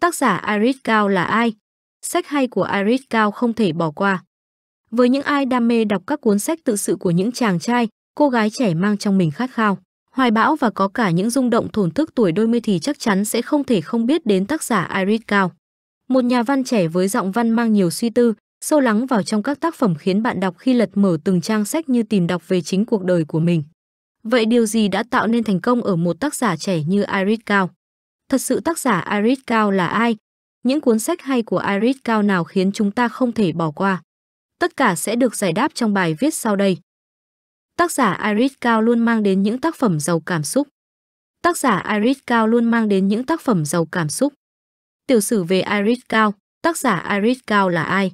Tác giả Iris Cao là ai? Sách hay của Iris Cao không thể bỏ qua. Với những ai đam mê đọc các cuốn sách tự sự của những chàng trai, cô gái trẻ mang trong mình khát khao, hoài bão và có cả những rung động thổn thức tuổi đôi mươi thì chắc chắn sẽ không thể không biết đến tác giả Iris Cao. Một nhà văn trẻ với giọng văn mang nhiều suy tư, sâu lắng vào trong các tác phẩm khiến bạn đọc khi lật mở từng trang sách như tìm đọc về chính cuộc đời của mình. Vậy điều gì đã tạo nên thành công ở một tác giả trẻ như Iris Cao? thật sự tác giả Iris Cao là ai? Những cuốn sách hay của Iris Cao nào khiến chúng ta không thể bỏ qua? Tất cả sẽ được giải đáp trong bài viết sau đây. Tác giả Iris Cao luôn mang đến những tác phẩm giàu cảm xúc. Tác giả Iris Cao luôn mang đến những tác phẩm giàu cảm xúc. Tiểu sử về Iris Cao, tác giả Iris Cao là ai?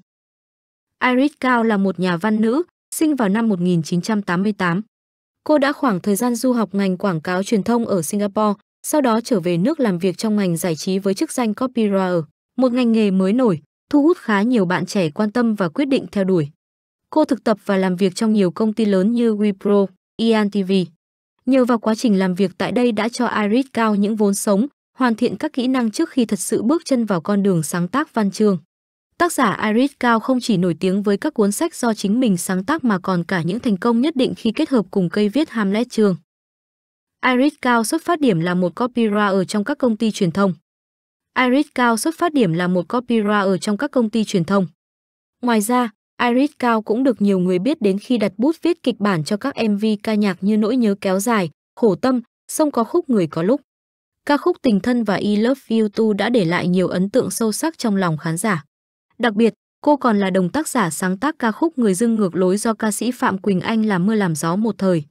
Iris Cao là một nhà văn nữ, sinh vào năm 1988. Cô đã khoảng thời gian du học ngành quảng cáo truyền thông ở Singapore, sau đó trở về nước làm việc trong ngành giải trí với chức danh copywriter, một ngành nghề mới nổi, thu hút khá nhiều bạn trẻ quan tâm và quyết định theo đuổi. Cô thực tập và làm việc trong nhiều công ty lớn như WePro, Ian e TV. Nhờ vào quá trình làm việc tại đây đã cho Iris cao những vốn sống, hoàn thiện các kỹ năng trước khi thật sự bước chân vào con đường sáng tác văn chương. Tác giả Iris Cao không chỉ nổi tiếng với các cuốn sách do chính mình sáng tác mà còn cả những thành công nhất định khi kết hợp cùng cây viết Hamlet trường. Iris Cao xuất phát điểm là một copywriter ở trong các công ty truyền thông. Iris Cao xuất phát điểm là một copywriter ở trong các công ty truyền thông. Ngoài ra, Iris Cao cũng được nhiều người biết đến khi đặt bút viết kịch bản cho các MV ca nhạc như Nỗi nhớ kéo dài, Khổ tâm, Sông có khúc người có lúc. Ca khúc Tình thân và I Love You Too đã để lại nhiều ấn tượng sâu sắc trong lòng khán giả. Đặc biệt, cô còn là đồng tác giả sáng tác ca khúc Người dưng ngược lối do ca sĩ Phạm Quỳnh Anh làm mưa làm gió một thời.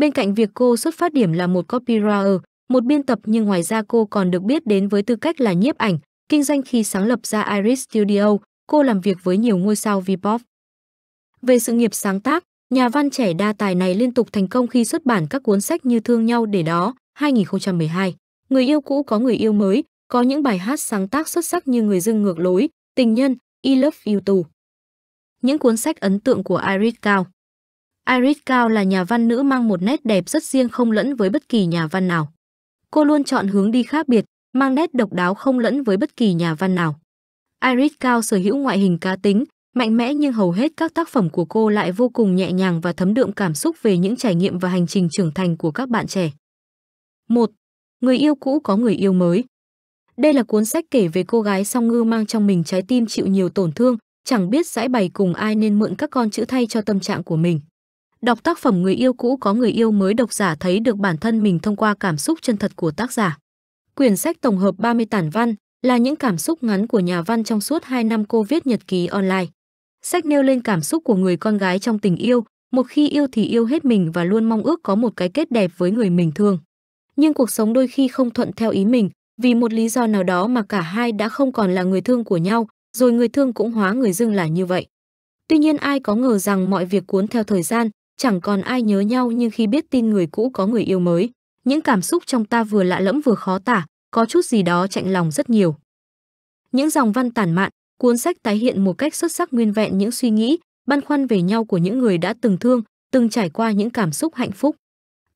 Bên cạnh việc cô xuất phát điểm là một copywriter, một biên tập nhưng ngoài ra cô còn được biết đến với tư cách là nhiếp ảnh, kinh doanh khi sáng lập ra Iris Studio, cô làm việc với nhiều ngôi sao V-pop. Về sự nghiệp sáng tác, nhà văn trẻ đa tài này liên tục thành công khi xuất bản các cuốn sách như Thương nhau để đó, 2012, Người yêu cũ có người yêu mới, có những bài hát sáng tác xuất sắc như Người dưng ngược lối, Tình nhân, I love you too. Những cuốn sách ấn tượng của Iris Cao Iris Cao là nhà văn nữ mang một nét đẹp rất riêng không lẫn với bất kỳ nhà văn nào. Cô luôn chọn hướng đi khác biệt, mang nét độc đáo không lẫn với bất kỳ nhà văn nào. Iris Cao sở hữu ngoại hình cá tính, mạnh mẽ nhưng hầu hết các tác phẩm của cô lại vô cùng nhẹ nhàng và thấm đượm cảm xúc về những trải nghiệm và hành trình trưởng thành của các bạn trẻ. 1. Người yêu cũ có người yêu mới Đây là cuốn sách kể về cô gái song ngư mang trong mình trái tim chịu nhiều tổn thương, chẳng biết giải bày cùng ai nên mượn các con chữ thay cho tâm trạng của mình đọc tác phẩm người yêu cũ có người yêu mới độc giả thấy được bản thân mình thông qua cảm xúc chân thật của tác giả. Quyển sách tổng hợp 30 tản văn là những cảm xúc ngắn của nhà văn trong suốt 2 năm cô viết nhật ký online. Sách nêu lên cảm xúc của người con gái trong tình yêu, một khi yêu thì yêu hết mình và luôn mong ước có một cái kết đẹp với người mình thương. Nhưng cuộc sống đôi khi không thuận theo ý mình, vì một lý do nào đó mà cả hai đã không còn là người thương của nhau, rồi người thương cũng hóa người dưng là như vậy. Tuy nhiên ai có ngờ rằng mọi việc cuốn theo thời gian, chẳng còn ai nhớ nhau như khi biết tin người cũ có người yêu mới, những cảm xúc trong ta vừa lạ lẫm vừa khó tả, có chút gì đó chạnh lòng rất nhiều. Những dòng văn tản mạn, cuốn sách tái hiện một cách xuất sắc nguyên vẹn những suy nghĩ, băn khoăn về nhau của những người đã từng thương, từng trải qua những cảm xúc hạnh phúc.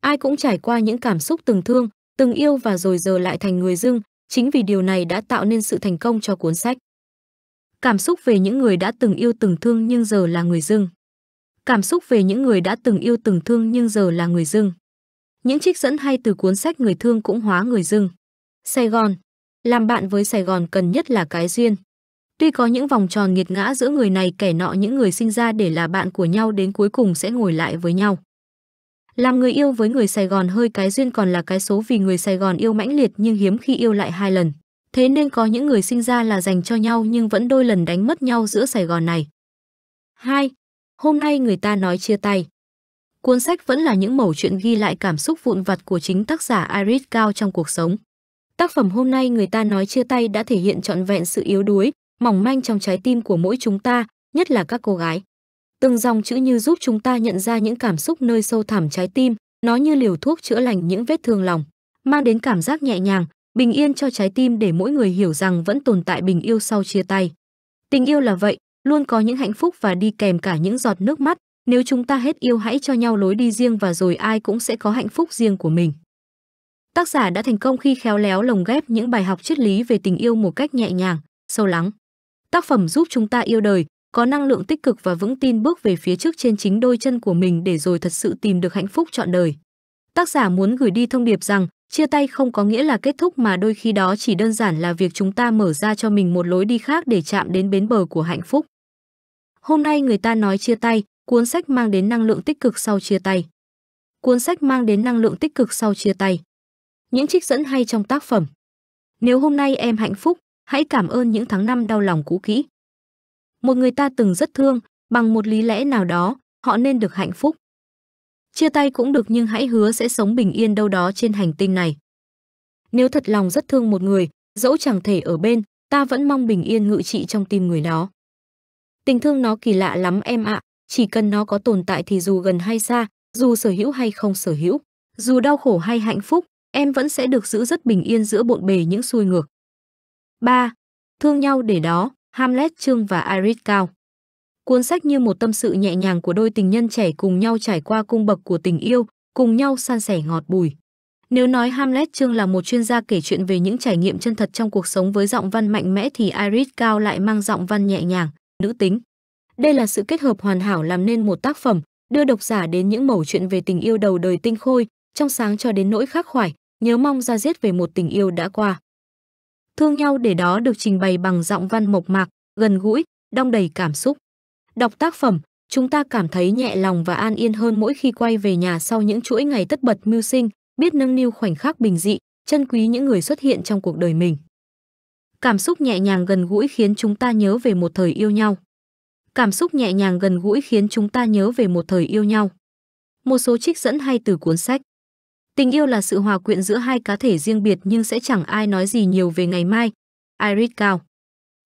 Ai cũng trải qua những cảm xúc từng thương, từng yêu và rồi giờ lại thành người dưng, chính vì điều này đã tạo nên sự thành công cho cuốn sách. Cảm xúc về những người đã từng yêu từng thương nhưng giờ là người dưng cảm xúc về những người đã từng yêu từng thương nhưng giờ là người dưng. Những trích dẫn hay từ cuốn sách Người thương cũng hóa người dưng. Sài Gòn. Làm bạn với Sài Gòn cần nhất là cái duyên. Tuy có những vòng tròn nghiệt ngã giữa người này kẻ nọ những người sinh ra để là bạn của nhau đến cuối cùng sẽ ngồi lại với nhau. Làm người yêu với người Sài Gòn hơi cái duyên còn là cái số vì người Sài Gòn yêu mãnh liệt nhưng hiếm khi yêu lại hai lần. Thế nên có những người sinh ra là dành cho nhau nhưng vẫn đôi lần đánh mất nhau giữa Sài Gòn này. 2. Hôm nay người ta nói chia tay. Cuốn sách vẫn là những mẩu chuyện ghi lại cảm xúc vụn vặt của chính tác giả Iris Cao trong cuộc sống. Tác phẩm hôm nay người ta nói chia tay đã thể hiện trọn vẹn sự yếu đuối, mỏng manh trong trái tim của mỗi chúng ta, nhất là các cô gái. Từng dòng chữ như giúp chúng ta nhận ra những cảm xúc nơi sâu thẳm trái tim, nó như liều thuốc chữa lành những vết thương lòng, mang đến cảm giác nhẹ nhàng, bình yên cho trái tim để mỗi người hiểu rằng vẫn tồn tại bình yêu sau chia tay. Tình yêu là vậy, luôn có những hạnh phúc và đi kèm cả những giọt nước mắt nếu chúng ta hết yêu hãy cho nhau lối đi riêng và rồi ai cũng sẽ có hạnh phúc riêng của mình tác giả đã thành công khi khéo léo lồng ghép những bài học triết lý về tình yêu một cách nhẹ nhàng sâu lắng tác phẩm giúp chúng ta yêu đời có năng lượng tích cực và vững tin bước về phía trước trên chính đôi chân của mình để rồi thật sự tìm được hạnh phúc trọn đời tác giả muốn gửi đi thông điệp rằng chia tay không có nghĩa là kết thúc mà đôi khi đó chỉ đơn giản là việc chúng ta mở ra cho mình một lối đi khác để chạm đến bến bờ của hạnh phúc Hôm nay người ta nói chia tay, cuốn sách mang đến năng lượng tích cực sau chia tay. Cuốn sách mang đến năng lượng tích cực sau chia tay. Những trích dẫn hay trong tác phẩm. Nếu hôm nay em hạnh phúc, hãy cảm ơn những tháng năm đau lòng cũ kỹ. Một người ta từng rất thương, bằng một lý lẽ nào đó, họ nên được hạnh phúc. Chia tay cũng được nhưng hãy hứa sẽ sống bình yên đâu đó trên hành tinh này. Nếu thật lòng rất thương một người, dẫu chẳng thể ở bên, ta vẫn mong bình yên ngự trị trong tim người đó. Tình thương nó kỳ lạ lắm em ạ, chỉ cần nó có tồn tại thì dù gần hay xa, dù sở hữu hay không sở hữu, dù đau khổ hay hạnh phúc, em vẫn sẽ được giữ rất bình yên giữa bộn bề những xuôi ngược. 3. Thương nhau để đó, Hamlet Trương và Iris Cao. Cuốn sách như một tâm sự nhẹ nhàng của đôi tình nhân trẻ cùng nhau trải qua cung bậc của tình yêu, cùng nhau san sẻ ngọt bùi. Nếu nói Hamlet Trương là một chuyên gia kể chuyện về những trải nghiệm chân thật trong cuộc sống với giọng văn mạnh mẽ thì Iris Cao lại mang giọng văn nhẹ nhàng, nữ tính. Đây là sự kết hợp hoàn hảo làm nên một tác phẩm, đưa độc giả đến những mẩu chuyện về tình yêu đầu đời tinh khôi, trong sáng cho đến nỗi khắc khoải, nhớ mong ra giết về một tình yêu đã qua. Thương nhau để đó được trình bày bằng giọng văn mộc mạc, gần gũi, đong đầy cảm xúc. Đọc tác phẩm, chúng ta cảm thấy nhẹ lòng và an yên hơn mỗi khi quay về nhà sau những chuỗi ngày tất bật mưu sinh, biết nâng niu khoảnh khắc bình dị, chân quý những người xuất hiện trong cuộc đời mình. Cảm xúc nhẹ nhàng gần gũi khiến chúng ta nhớ về một thời yêu nhau. Cảm xúc nhẹ nhàng gần gũi khiến chúng ta nhớ về một thời yêu nhau. Một số trích dẫn hay từ cuốn sách. Tình yêu là sự hòa quyện giữa hai cá thể riêng biệt nhưng sẽ chẳng ai nói gì nhiều về ngày mai. Iris Cao.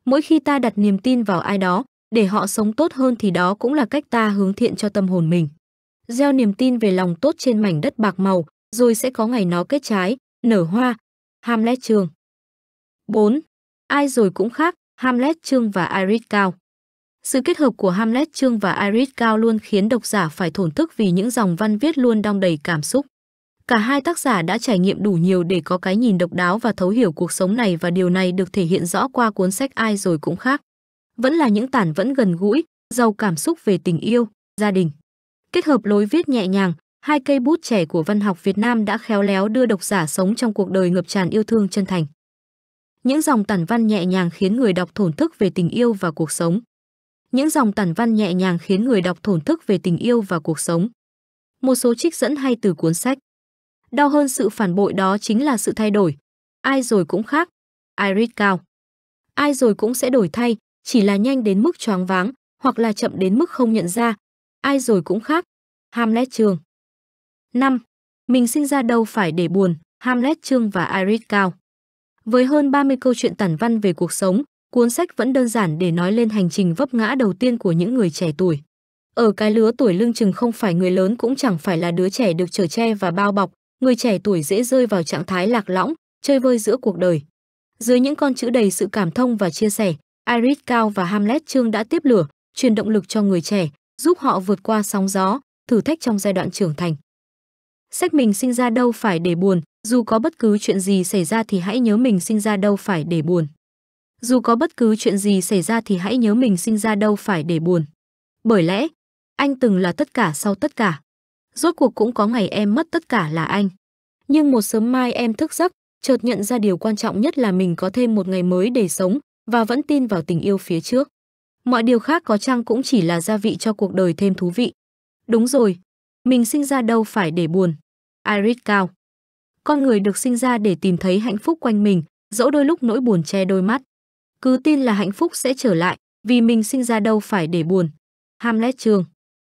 Mỗi khi ta đặt niềm tin vào ai đó, để họ sống tốt hơn thì đó cũng là cách ta hướng thiện cho tâm hồn mình. Gieo niềm tin về lòng tốt trên mảnh đất bạc màu, rồi sẽ có ngày nó kết trái, nở hoa. Hamlet Trường. 4. Ai rồi cũng khác, Hamlet Trương và Iris Cao. Sự kết hợp của Hamlet Trương và Iris Cao luôn khiến độc giả phải thổn thức vì những dòng văn viết luôn đong đầy cảm xúc. Cả hai tác giả đã trải nghiệm đủ nhiều để có cái nhìn độc đáo và thấu hiểu cuộc sống này và điều này được thể hiện rõ qua cuốn sách Ai rồi cũng khác. Vẫn là những tản vẫn gần gũi, giàu cảm xúc về tình yêu, gia đình. Kết hợp lối viết nhẹ nhàng, hai cây bút trẻ của văn học Việt Nam đã khéo léo đưa độc giả sống trong cuộc đời ngập tràn yêu thương chân thành những dòng tản văn nhẹ nhàng khiến người đọc thổn thức về tình yêu và cuộc sống. Những dòng tản văn nhẹ nhàng khiến người đọc thổn thức về tình yêu và cuộc sống. Một số trích dẫn hay từ cuốn sách. Đau hơn sự phản bội đó chính là sự thay đổi. Ai rồi cũng khác, ai rít cao. Ai rồi cũng sẽ đổi thay, chỉ là nhanh đến mức choáng váng, hoặc là chậm đến mức không nhận ra. Ai rồi cũng khác. Hamlet chương 5. Mình sinh ra đâu phải để buồn, Hamlet chương và Iris cao. Với hơn 30 câu chuyện tản văn về cuộc sống, cuốn sách vẫn đơn giản để nói lên hành trình vấp ngã đầu tiên của những người trẻ tuổi. Ở cái lứa tuổi lưng chừng không phải người lớn cũng chẳng phải là đứa trẻ được trở che và bao bọc, người trẻ tuổi dễ rơi vào trạng thái lạc lõng, chơi vơi giữa cuộc đời. Dưới những con chữ đầy sự cảm thông và chia sẻ, Iris Cao và Hamlet Trương đã tiếp lửa, truyền động lực cho người trẻ, giúp họ vượt qua sóng gió, thử thách trong giai đoạn trưởng thành. Sách mình sinh ra đâu phải để buồn, dù có bất cứ chuyện gì xảy ra thì hãy nhớ mình sinh ra đâu phải để buồn. Dù có bất cứ chuyện gì xảy ra thì hãy nhớ mình sinh ra đâu phải để buồn. Bởi lẽ, anh từng là tất cả sau tất cả. Rốt cuộc cũng có ngày em mất tất cả là anh. Nhưng một sớm mai em thức giấc, chợt nhận ra điều quan trọng nhất là mình có thêm một ngày mới để sống và vẫn tin vào tình yêu phía trước. Mọi điều khác có chăng cũng chỉ là gia vị cho cuộc đời thêm thú vị. Đúng rồi, mình sinh ra đâu phải để buồn. Iris Cao con người được sinh ra để tìm thấy hạnh phúc quanh mình, dẫu đôi lúc nỗi buồn che đôi mắt. Cứ tin là hạnh phúc sẽ trở lại, vì mình sinh ra đâu phải để buồn. Hamlet Trường